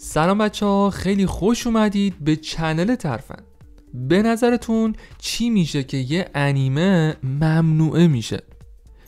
سلام بچه ها خیلی خوش اومدید به چنل ترفن به نظرتون چی میشه که یه انیمه ممنوعه میشه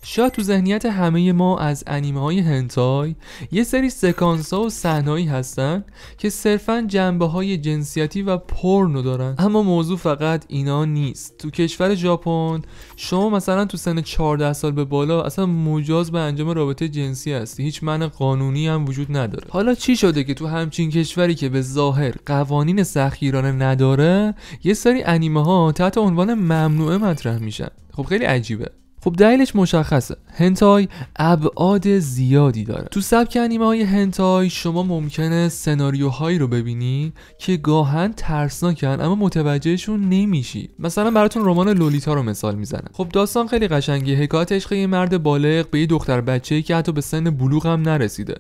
شاید تو ذهنیت همه ما از انیمه های هنتای یه سری سکانس ها و صحنه‌ای هستن که صرفا جنبه های جنسیتی و پورنو دارن اما موضوع فقط اینا نیست تو کشور ژاپن شما مثلا تو سن 14 سال به بالا اصلا مجاز به انجام رابطه جنسی هستی هیچ من قانونی هم وجود نداره حالا چی شده که تو همچین کشوری که به ظاهر قوانین سختگیرانه نداره یه سری انیمه ها تحت عنوان ممنوعه مطرح میشن خب خیلی عجیبه خب دلیلش مشخصه هنتای ابعاد زیادی داره تو سبک انیمه های هنتای شما ممکنه سناریوهایی رو ببینی که گاهن ترسناکن اما متوجهشون نمیشی مثلا براتون رمان لولیتا رو مثال میزنم خب داستان خیلی قشنگی حکایت عشق یه مرد بالغ به یه دختر بچه که حتی به سن بلوغ هم نرسیده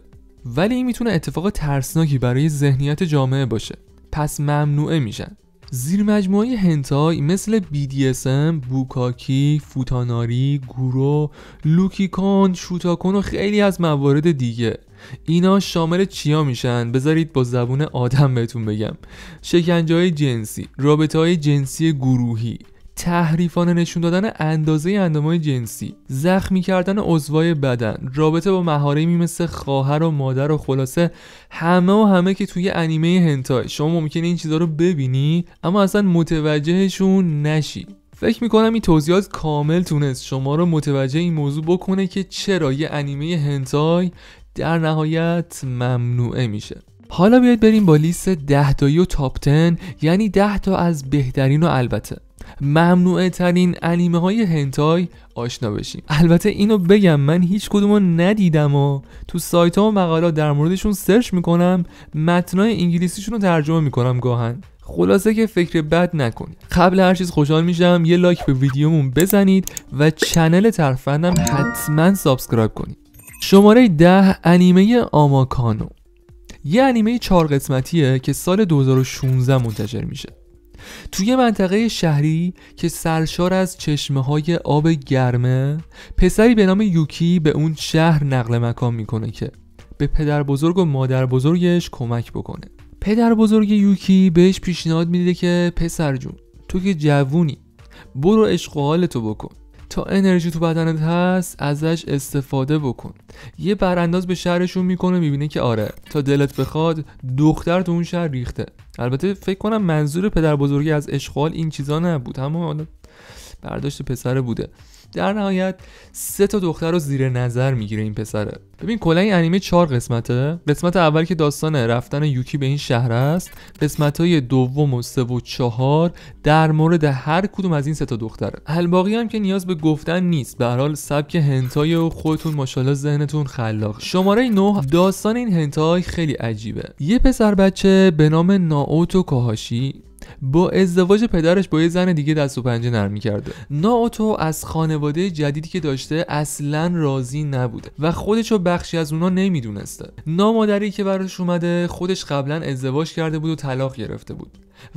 ولی این میتونه اتفاق ترسناکی برای ذهنیت جامعه باشه پس ممنوعه میشن زیر مجموعه هنتای مثل BDSM، بوکاکی، فوتاناری، گورو، لوکیکون، شوتاکون و خیلی از موارد دیگه اینا شامل چیا میشن بذارید با زبون آدم بهتون بگم شکنجه های جنسی رابطه های جنسی گروهی تحریفانه نشون دادن اندازه اندامای جنسی زخمی کردن عضوای بدن رابطه با مهارمی مثل خواهر و مادر و خلاصه همه و همه که توی انیمه هنتای شما ممکنه این چیزا رو ببینی اما اصلا متوجهشون نشی فکر میکنم این توضیحات کامل تونست شما رو متوجه این موضوع بکنه که چرا یه انیمه هنتای در نهایت ممنوعه میشه حالا بیاید بریم با لیست 10 تایی و تاپ یعنی 10 تا از بهترین و البته ممنوعه ترین انیمه های هنتای آشنا بشیم البته اینو بگم من هیچ کدومو ندیدم و تو سایت ها و مقالات در موردشون سرچ میکنم متنای انگلیسیشون رو ترجمه میکنم گاهن خلاصه که فکر بد نکنید قبل هر چیز خوشحال میشم یه لایک به ویدیومون بزنید و چنل ترفندم حتما سابسکرایب کنید شماره ده انیمه آماکانو یه انیمه چهار قسمتیه که سال 2016 منتشر میشه توی منطقه شهری که سرشار از چشمه های آب گرمه پسری به نام یوکی به اون شهر نقل مکان میکنه که به پدر بزرگ و مادر بزرگش کمک بکنه پدر بزرگ یوکی بهش پیشنهاد میده که پسر جون تو که جوونی برو عشق تو بکن تا انرژی تو بدنت هست ازش استفاده بکن یه برانداز به شهرشون میکنه میبینه که آره تا دلت بخواد دختر تو اون شهر ریخته البته فکر کنم منظور پدر بزرگی از اشغال این چیزا نبود اما برداشت پسر بوده در نهایت سه تا دختر رو زیر نظر میگیره این پسره ببین کلا این انیمه چهار قسمته قسمت اول که داستان رفتن یوکی به این شهر است قسمت های دوم و سه و چهار در مورد هر کدوم از این سه تا دختره الباقی هم که نیاز به گفتن نیست به حال سبک هنتای و خودتون ماشاءالله ذهنتون خلاق شماره 9 داستان این هنتای خیلی عجیبه یه پسر بچه به نام ناوتو کاهاشی با ازدواج پدرش با یه زن دیگه دست و پنجه نرمی کرده ناوتو از خانواده جدیدی که داشته اصلا راضی نبوده و خودشو بخشی از اونا نمیدونسته نامادری که براش اومده خودش قبلا ازدواج کرده بود و طلاق گرفته بود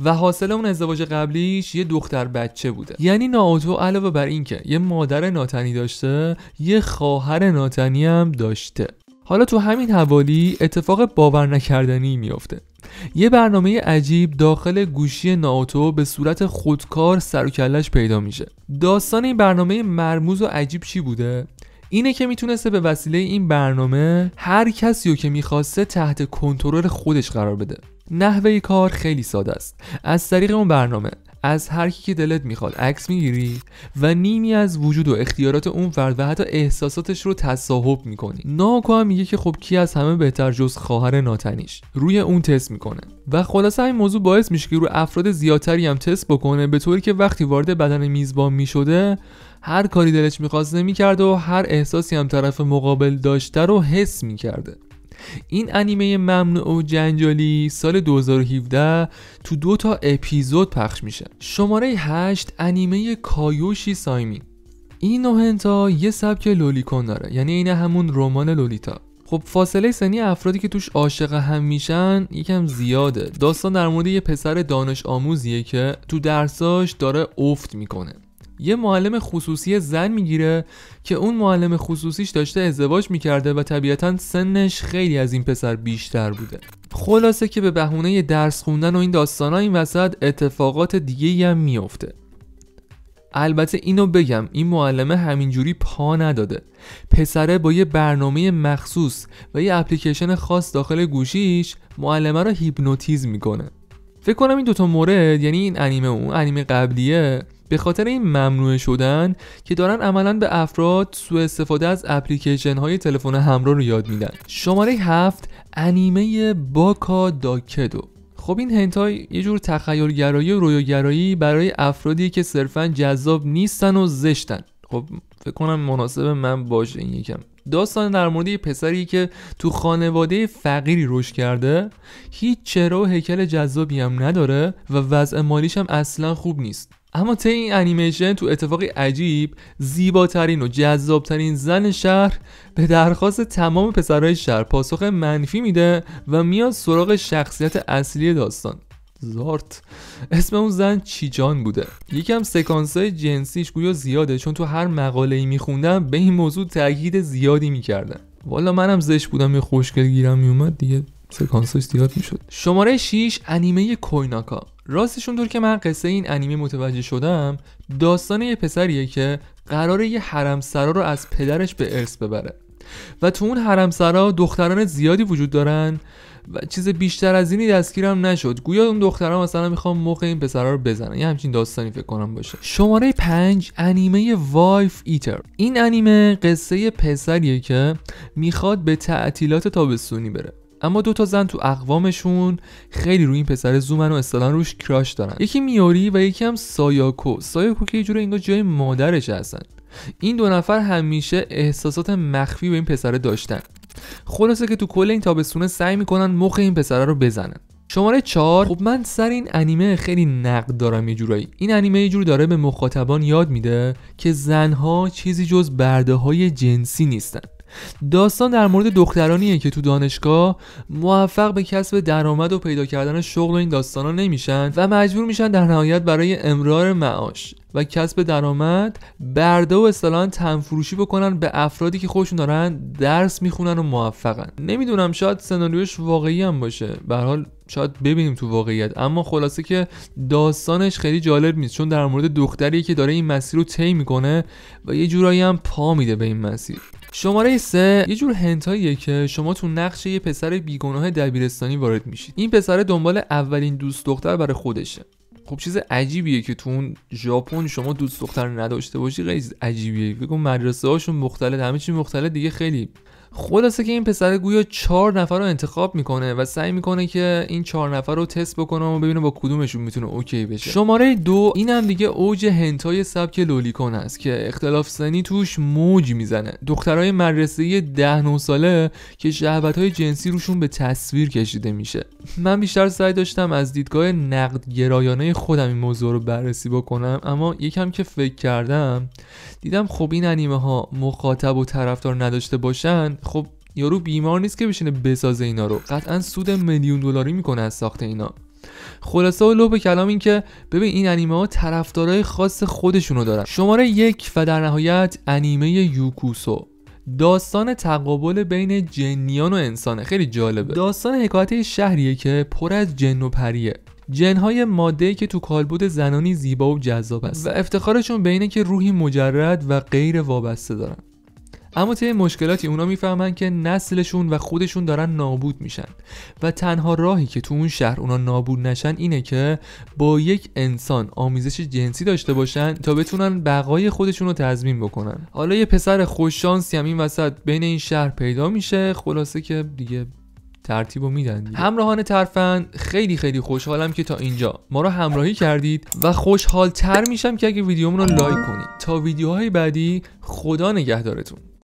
و حاصل اون ازدواج قبلیش یه دختر بچه بوده یعنی ناوتو علاوه بر اینکه یه مادر ناتنی داشته یه خواهر ناتنی هم داشته حالا تو همین حوالی اتفاق باور نکردنی میافته یه برنامه عجیب داخل گوشی ناتو به صورت خودکار سر و پیدا میشه داستان این برنامه مرموز و عجیب چی بوده اینه که میتونسته به وسیله این برنامه هر کسی رو که میخواسته تحت کنترل خودش قرار بده نحوه کار خیلی ساده است از طریق اون برنامه از هر کی که دلت میخواد عکس میگیری و نیمی از وجود و اختیارات اون فرد و حتی احساساتش رو تصاحب میکنی ناکو هم میگه که خب کی از همه بهتر جز خواهر ناتنیش روی اون تست میکنه و خلاصه این موضوع باعث میشه که روی افراد زیادتری هم تست بکنه به طوری که وقتی وارد بدن میزبان میشده هر کاری دلش میخواست میکرده و هر احساسی هم طرف مقابل داشته رو حس میکرده این انیمه ممنوع و جنجالی سال 2017 تو دو تا اپیزود پخش میشه شماره 8 انیمه کایوشی سایمی این نوهنتا یه سبک لولیکون داره یعنی این همون رمان لولیتا خب فاصله سنی افرادی که توش عاشق هم میشن یکم زیاده داستان در مورد یه پسر دانش آموزیه که تو درساش داره افت میکنه یه معلم خصوصی زن میگیره که اون معلم خصوصیش داشته ازدواج میکرده و طبیعتا سنش خیلی از این پسر بیشتر بوده خلاصه که به بهونه درس خوندن و این داستانا این وسط اتفاقات دیگه هم میافته البته اینو بگم این معلمه همینجوری پا نداده پسره با یه برنامه مخصوص و یه اپلیکیشن خاص داخل گوشیش معلمه رو هیپنوتیزم میکنه فکر کنم این دوتا مورد یعنی این انیمه اون انیمه قبلیه به خاطر این ممنوع شدن که دارن عملا به افراد سوء استفاده از اپلیکیشن های تلفن همراه رو یاد میدن شماره هفت انیمه باکا داکدو خب این هنتای یه جور تخیلگرایی و رویاگرایی برای افرادی که صرفا جذاب نیستن و زشتن خب فکر کنم مناسب من باشه این یکم داستان در مورد یه پسری که تو خانواده فقیری رشد کرده هیچ چرا و هیکل جذابی هم نداره و وضع مالیش هم اصلا خوب نیست اما ته این انیمیشن تو اتفاقی عجیب زیباترین و جذابترین زن شهر به درخواست تمام پسرهای شهر پاسخ منفی میده و میاد سراغ شخصیت اصلی داستان زارت اسم اون زن چیجان بوده یکم سکانس های جنسیش گویا زیاده چون تو هر مقاله ای میخوندم به این موضوع تاکید زیادی میکردن والا منم زشت بودم یه خوشگل گیرم میومد دیگه سکانسش زیاد میشد شماره 6 انیمه کویناکا راستش اونطور که من قصه این انیمه متوجه شدم داستان یه پسریه که قراره یه حرمسرا رو از پدرش به ارث ببره و تو اون حرمسرا دختران زیادی وجود دارن و چیز بیشتر از اینی دستگیرم نشد گویا اون دخترها مثلا میخوام موقع این پسرا رو بزنن یه همچین داستانی فکر کنم باشه شماره پنج انیمه وایف ایتر این انیمه قصه پسریه که میخواد به تعطیلات تابستونی بره اما دو تا زن تو اقوامشون خیلی روی این پسر زومن و استالان روش کراش دارن یکی میوری و یکی هم سایاکو سایاکو که یه جوری جای مادرش هستن این دو نفر همیشه احساسات مخفی به این پسره داشتن خلاصه که تو کل این تابستونه سعی میکنن مخ این پسره رو بزنن شماره چهار. خب من سر این انیمه خیلی نقد دارم یه جورایی این انیمه یه جور داره به مخاطبان یاد میده که زنها چیزی جز برده های جنسی نیستن داستان در مورد دخترانیه که تو دانشگاه موفق به کسب درآمد و پیدا کردن شغل و این داستانا نمیشن و مجبور میشن در نهایت برای امرار معاش و کسب درآمد برده و اصطلاحا تنفروشی بکنن به افرادی که خودشون دارن درس میخونن و موفقن نمیدونم شاید سناریوش واقعی هم باشه به حال شاید ببینیم تو واقعیت اما خلاصه که داستانش خیلی جالب نیست چون در مورد دختری که داره این مسیر رو طی میکنه و یه جورایی هم پا میده به این مسیر شماره 3 یه جور هنتاییه که شما تو نقش یه پسر بیگناه دبیرستانی وارد میشید این پسر دنبال اولین دوست دختر برای خودشه خب چیز عجیبیه که تو اون ژاپن شما دوست دختر نداشته باشی خیلی عجیبیه بگو مدرسه هاشون مختلف همه چی مختلف دیگه خیلی خلاصه که این پسر گویا چهار نفر رو انتخاب میکنه و سعی میکنه که این چهار نفر رو تست بکنه و ببینه با کدومشون میتونه اوکی بشه شماره دو این هم دیگه اوج هنتای سبک لولیکون است که اختلاف سنی توش موج میزنه دخترای مدرسه ده 9 ساله که شهوت های جنسی روشون به تصویر کشیده میشه من بیشتر سعی داشتم از دیدگاه نقدگرایانه خودم این موضوع رو بررسی بکنم اما یکم که فکر کردم دیدم خب این انیمه ها مخاطب و طرفدار نداشته باشن خب یارو بیمار نیست که بشینه بسازه اینا رو قطعا سود میلیون دلاری میکنه از ساخت اینا خلاصه و لب کلام این که ببین این انیمه ها طرفدارای خاص خودشونو دارن شماره یک و در نهایت انیمه یوکوسو داستان تقابل بین جنیان و انسانه خیلی جالبه داستان حکایت شهریه که پر از جن و پریه جنهای ماده که تو کالبود زنانی زیبا و جذاب است و افتخارشون به که روحی مجرد و غیر وابسته دارن اما طی مشکلاتی اونا میفهمن که نسلشون و خودشون دارن نابود میشن و تنها راهی که تو اون شهر اونا نابود نشن اینه که با یک انسان آمیزش جنسی داشته باشن تا بتونن بقای خودشون رو تضمین بکنن حالا یه پسر خوششانسی هم این وسط بین این شهر پیدا میشه خلاصه که دیگه ترتیبو میدن دیگه. همراهان ترفن خیلی خیلی خوشحالم که تا اینجا ما رو همراهی کردید و خوشحال تر میشم که اگه ویدیومون رو لایک کنید تا ویدیوهای بعدی خدا نگهدارتون